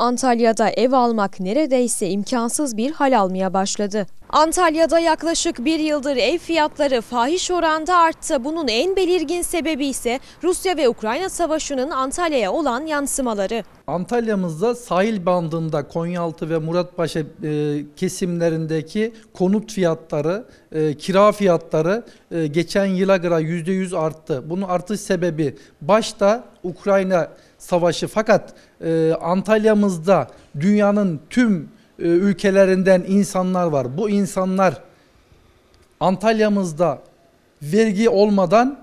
Antalya'da ev almak neredeyse imkansız bir hal almaya başladı. Antalya'da yaklaşık bir yıldır ev fiyatları fahiş oranda arttı. Bunun en belirgin sebebi ise Rusya ve Ukrayna savaşının Antalya'ya olan yansımaları. Antalya'mızda sahil bandında Konyaaltı ve Muratpaşa e, kesimlerindeki konut fiyatları, e, kira fiyatları e, geçen yıla göre %100 arttı. Bunun artış sebebi başta Ukrayna savaşı fakat Antalya'mızda dünyanın tüm e, ülkelerinden insanlar var. Bu insanlar Antalya'mızda vergi olmadan,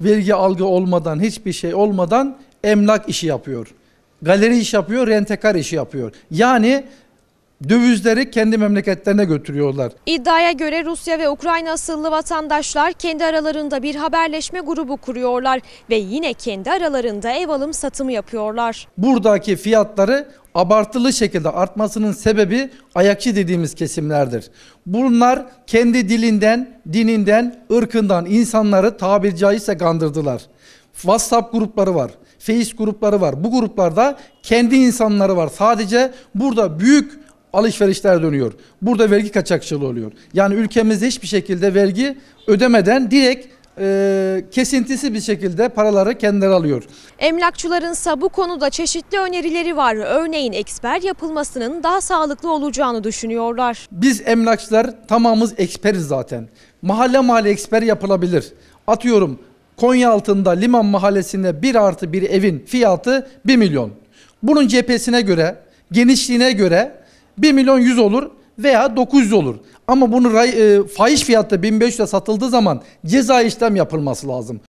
vergi algı olmadan, hiçbir şey olmadan emlak işi yapıyor. Galeri iş yapıyor, rentekar işi yapıyor. Yani dövizleri kendi memleketlerine götürüyorlar. İddiaya göre Rusya ve Ukrayna asıllı vatandaşlar kendi aralarında bir haberleşme grubu kuruyorlar ve yine kendi aralarında ev alım satımı yapıyorlar. Buradaki fiyatları abartılı şekilde artmasının sebebi ayakçı dediğimiz kesimlerdir. Bunlar kendi dilinden, dininden, ırkından insanları tabir caizse kandırdılar. WhatsApp grupları var, Face grupları var. Bu gruplarda kendi insanları var. Sadece burada büyük alışverişler dönüyor. Burada vergi kaçakçılığı oluyor. Yani ülkemizde hiçbir şekilde vergi ödemeden direkt e, kesintisi bir şekilde paraları kendileri alıyor. Emlakçılarınsa bu konuda çeşitli önerileri var. Örneğin eksper yapılmasının daha sağlıklı olacağını düşünüyorlar. Biz emlakçılar tamamımız eksperiz zaten. Mahalle mahalle eksper yapılabilir. Atıyorum Konya altında Liman Mahallesi'nde 1 artı bir evin fiyatı 1 milyon. Bunun cephesine göre, genişliğine göre 1 milyon 100 olur veya 900 olur. Ama bunu e, fahiş fiyatta 1500'e satıldığı zaman ceza işlem yapılması lazım.